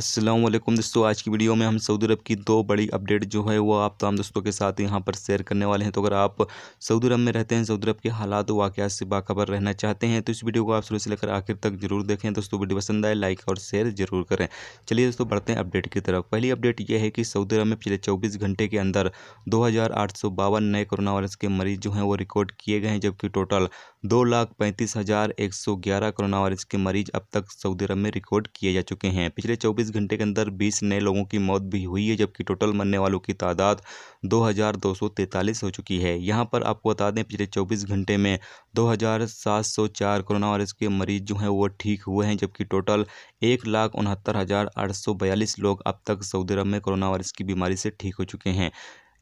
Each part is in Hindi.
असलम दोस्तों आज की वीडियो में हम सऊदी अरब की दो बड़ी अपडेट जो है वो आप तमाम दोस्तों के साथ यहाँ पर शेयर करने वाले हैं तो अगर आप सऊदी अरब में रहते हैं सऊदी अरब के हालात वाक़ात से बाखबर रहना चाहते हैं तो इस वीडियो को आप शुरू से लेकर आखिर तक जरूर देखें दोस्तों वीडियो पसंद आए लाइक और शेयर जरूर करें चलिए दोस्तों बढ़ते हैं अपडेट की तरफ पहली अपडेट ये है कि सऊदी अरब में पिछले चौबीस घंटे के अंदर दो नए कोरोना वायरस के मरीज जो हैं वो रिकॉर्ड किए गए हैं जबकि टोटल दो लाख पैंतीस हज़ार एक सौ ग्यारह कोरोना वायरस के मरीज अब तक सऊदी अरब में रिकॉर्ड किए जा चुके हैं पिछले चौबीस 24 घंटे के अंदर 20 नए लोगों की मौत भी हुई है जबकि टोटल मरने वालों की तादाद 2,243 हो चुकी है यहाँ पर आपको बता दें पिछले 24 घंटे में 2,704 कोरोना वायरस के मरीज जो हैं वो ठीक हुए हैं जबकि टोटल एक लाख उनहत्तर हज़ार आठ सौ बयालीस लोग अब तक सऊदी अरब में कोरोना वायरस की बीमारी से ठीक हो चुके हैं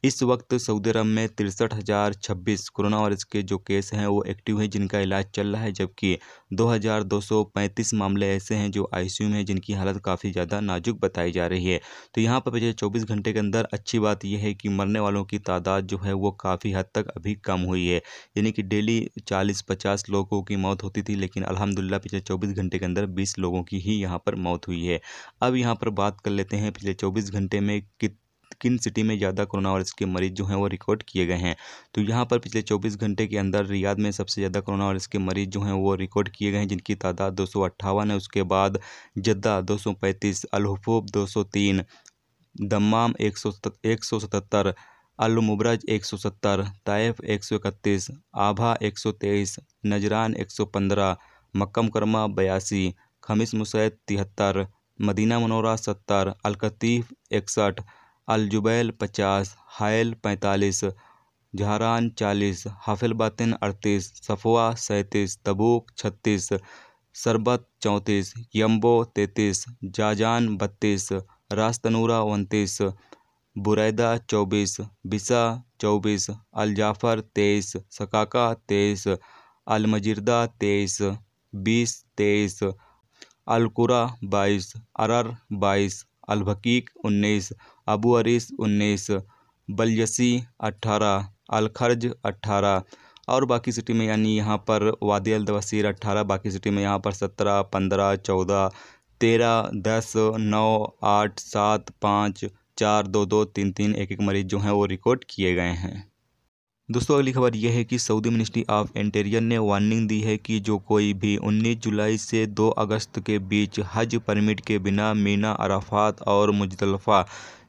इस वक्त सऊदी अरब में तिरसठ हज़ार छब्बीस कोरोना वायरस के जो केस हैं वो एक्टिव हैं जिनका इलाज चल रहा है जबकि दो हज़ार दो सौ पैंतीस मामले ऐसे हैं जो आईसीयू में हैं जिनकी हालत काफ़ी ज़्यादा नाजुक बताई जा रही है तो यहाँ पर पिछले चौबीस घंटे के अंदर अच्छी बात यह है कि मरने वालों की तादाद जो है वो काफ़ी हद तक अभी कम हुई है यानी कि डेली चालीस पचास लोगों की मौत होती थी लेकिन अलहमदिल्ला पिछले चौबीस घंटे के अंदर बीस लोगों की ही यहाँ पर मौत हुई है अब यहाँ पर बात कर लेते हैं पिछले चौबीस घंटे में कित किन सिटी में ज़्यादा कोरोना वायरस के मरीज जो हैं वो रिकॉर्ड किए गए हैं तो यहाँ पर पिछले चौबीस घंटे के अंदर रियाद में सबसे ज़्यादा कोरोना वायरस के मरीज जो हैं वो रिकॉर्ड किए गए हैं जिनकी तादाद दो है उसके बाद जद्दा दो सौ पैंतीस दो सौ तीन दमाम एक सौ एक सौ सतहत्तर अलमुबरज एक सौ सत्तर तयफ एक सौ इकतीस आभा एक सौ तेईस नजरान एक सौ पंद्रह मक्कम करमा बयासी खमिस मुसैद तिहत्तर मदीना मनोरा सत्तर अलकतीफ़ इकसठ अलजुबैल पचास हायल पैंतालीस जहरान चालीस हाफिलबातिन अड़तीस सफवा सैंतीस तबूक छत्तीस शरबत चौंतीस यम्बो तैतीस जाजान बत्तीस रास्तनूरा उनतीस बुरैदा चौबीस बिसा चौबीस अलजाफ़र तेईस सकाका तेईस अलमजिरदा तेईस बीस तेईस अलकुरा बाईस अरर बाईस अलभकीक उन्नीस अबू अरीस उन्नीस बलयसी अट्ठारह अलखर्ज अट्ठारह और बाकी सिटी में यानी यहाँ पर वादी अल अट्ठारह बाकी सिटी में यहाँ पर सत्रह पंद्रह चौदह तेरह दस नौ आठ सात पाँच चार दो दो तीन तीन एक एक मरीज़ जो हैं वो रिकॉर्ड किए गए हैं दोस्तों अगली खबर यह है कि सऊदी मिनिस्ट्री ऑफ इंटीरियर ने वार्निंग दी है कि जो कोई भी 19 जुलाई से 2 अगस्त के बीच हज परमिट के बिना मीना अराफात और मुजतलफ़ा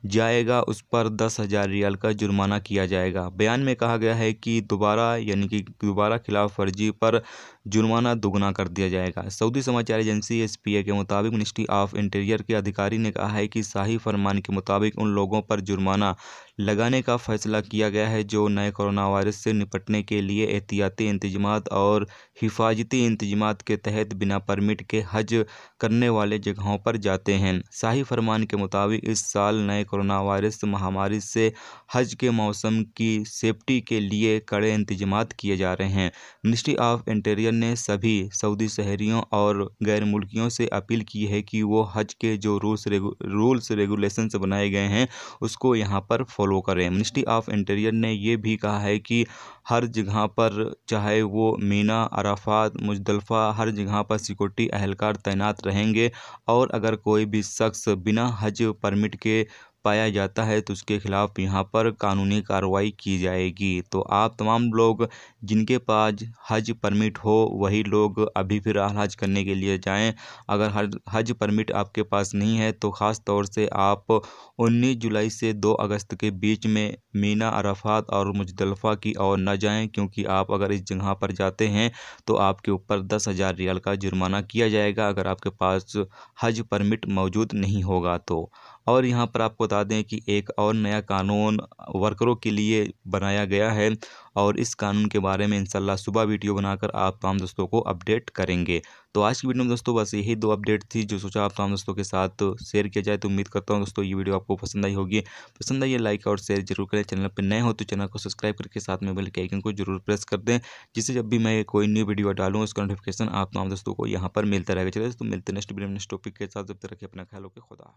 जाएगा उस पर दस हज़ार रियाल का जुर्माना किया जाएगा बयान में कहा गया है कि दोबारा यानी कि दोबारा खिलाफ वर्जी पर जुर्माना दोगुना कर दिया जाएगा सऊदी समाचार एजेंसी एस के मुताबिक मिनिस्ट्री ऑफ इंटीरियर के अधिकारी ने कहा है कि शाही फरमान के मुताबिक उन लोगों पर जुर्माना लगाने का फैसला किया गया है जो नए कोरोना वायरस से निपटने के लिए एहतियाती इंतजाम और हिफाजती इंतजाम के तहत बिना परमिट के हज करने वाले जगहों पर जाते हैं शाही फरमान के मुताबिक इस साल नए कोरोना वायरस महामारी से हज के मौसम की सेफ्टी के लिए कड़े इंतजाम किए जा रहे हैं मिनिस्ट्री ऑफ इंटीरियर ने सभी सऊदी शहरियों और गैर मुल्कियों से अपील की है कि वो हज के जो रूल्स रूल्स रेगुलेशन बनाए गए हैं उसको यहाँ पर फॉलो करें मिनिस्ट्री ऑफ इंटीरियर ने यह भी कहा है कि हर जगह पर चाहे वो मीना अराफात मुजदलफ़ा हर जगह पर सिक्योरिटी अहलकार तैनात रहेंगे और अगर कोई भी शख्स बिना हज परमिट के पाया जाता है तो उसके खिलाफ़ यहाँ पर कानूनी कार्रवाई की जाएगी तो आप तमाम लोग जिनके पास हज परमिट हो वही लोग अभी फिर हज करने के लिए जाएं अगर हज हज परमिट आपके पास नहीं है तो ख़ास तौर से आप 19 जुलाई से 2 अगस्त के बीच में मीना अरफात और मुजदलफ़ा की ओर न जाएं क्योंकि आप अगर इस जगह पर जाते हैं तो आपके ऊपर दस हज़ार रियाल का जुर्माना किया जाएगा अगर आपके पास हज परमिट मौजूद नहीं होगा तो और यहाँ पर आपको बता दें कि एक और नया कानून वर्करों के लिए बनाया गया है और इस कानून के बारे में इंशाल्लाह सुबह वीडियो बनाकर आप तमाम दोस्तों को अपडेट करेंगे तो आज की वीडियो में दोस्तों बस यही दो अपडेट थी जो सोचा आप तमाम दोस्तों के साथ शेयर किया जाए तो उम्मीद करता हूँ दोस्तों ये वीडियो आपको पसंद आई होगी पसंद आई लाइक और शेयर जरूर करें चैनल पर नए हो तो चैनल को सब्सक्राइब करके साथ में बेल के आइकन को जरूर प्रेस कर दें जिससे जब भी मैं कोई न्यू वीडियो डालूँ उसका नोटिफिकेशन आप तमाम दोस्तों को यहाँ पर मिलता रहेगा चलिए दोस्तों मिलते नेक्स्ट वीडियो नेक्स्ट टॉपिक के साथ जब तक रखें अपना ख्याल होकर खुदा